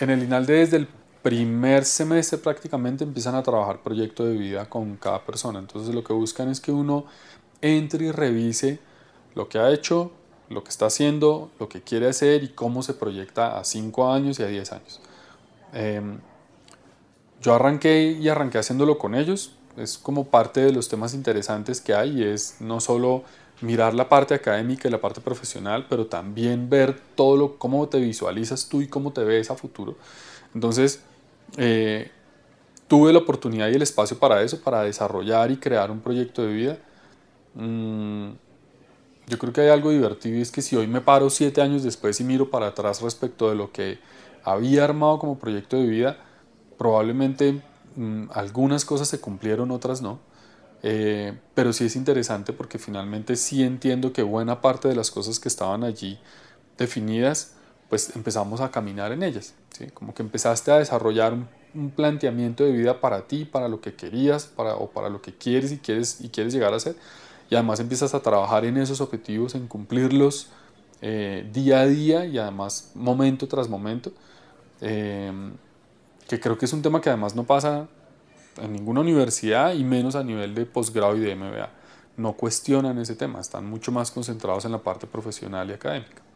en el INALDE desde el primer semestre prácticamente empiezan a trabajar proyecto de vida con cada persona. Entonces lo que buscan es que uno entre y revise lo que ha hecho, lo que está haciendo, lo que quiere hacer y cómo se proyecta a 5 años y a 10 años. Em, yo arranqué y arranqué haciéndolo con ellos. Es como parte de los temas interesantes que hay y es no solo mirar la parte académica y la parte profesional, pero también ver todo lo, cómo te visualizas tú y cómo te ves a futuro. Entonces, eh, tuve la oportunidad y el espacio para eso, para desarrollar y crear un proyecto de vida. Mm, yo creo que hay algo divertido y es que si hoy me paro siete años después y miro para atrás respecto de lo que había armado como proyecto de vida, probablemente mm, algunas cosas se cumplieron, otras no. Eh, pero sí es interesante porque finalmente sí entiendo que buena parte de las cosas que estaban allí definidas, pues empezamos a caminar en ellas. Como que empezaste a desarrollar un, planteamiento de vida para ti, para lo que querías para, o para lo que quieres y, quieres y quieres llegar a ser. Y además empiezas a trabajar en esos objetivos, en cumplirlos eh, día a día y además momento tras momento. Eh, que creo que es un tema que además no pasa en ninguna universidad y menos a nivel de posgrado y de MBA. No cuestionan ese tema, están mucho más concentrados en la parte profesional y académica.